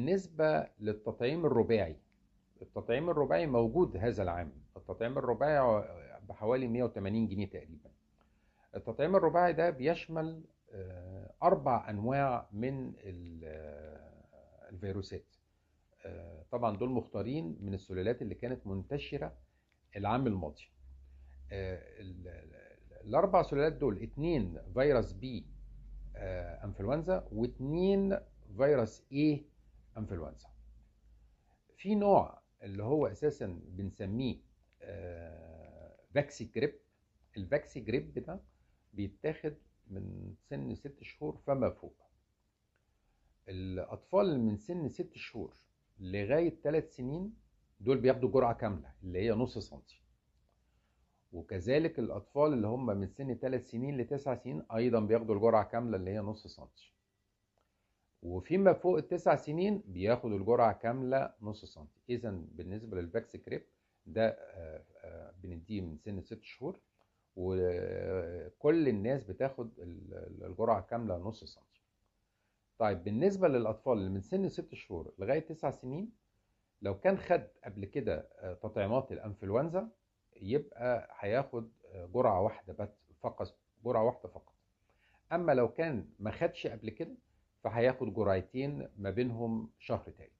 بالنسبة للتطعيم الرباعي التطعيم الرباعي موجود هذا العام التطعيم الرباعي بحوالي 180 جنيه تقريبا التطعيم الرباعي ده بيشمل آه، أربع أنواع من آه، الفيروسات آه، طبعا دول مختارين من السلالات اللي كانت منتشرة العام الماضي الأربع سلالات دول اتنين فيروس بي انفلونزا واتنين فيروس ايه انفلونزا في نوع اللي هو اساسا بنسميه فاكسي جريب الفاكسي جريب ده بيتاخد من سن ست شهور فما فوق الاطفال من سن ست شهور لغايه ثلاث سنين دول بياخدوا جرعه كامله اللي هي نص سنتي وكذلك الاطفال اللي هم من سن ثلاث سنين لتسع سنين ايضا بياخدوا الجرعه كامله اللي هي نص سنتي وفيما فوق التسع سنين بياخد الجرعه كامله نص سم اذا بالنسبه للباكس كريب ده آه، آه، بنديه من سن ست شهور وكل الناس بتاخد الجرعه كامله نص سم طيب بالنسبه للاطفال اللي من سن ست شهور لغايه تسع سنين لو كان خد قبل كده آه، تطعيمات الانفلونزا يبقى هياخد جرعه واحده فقط جرعه واحده فقط اما لو كان ما خدش قبل كده فهياخد جرعتين ما بينهم شهر تاني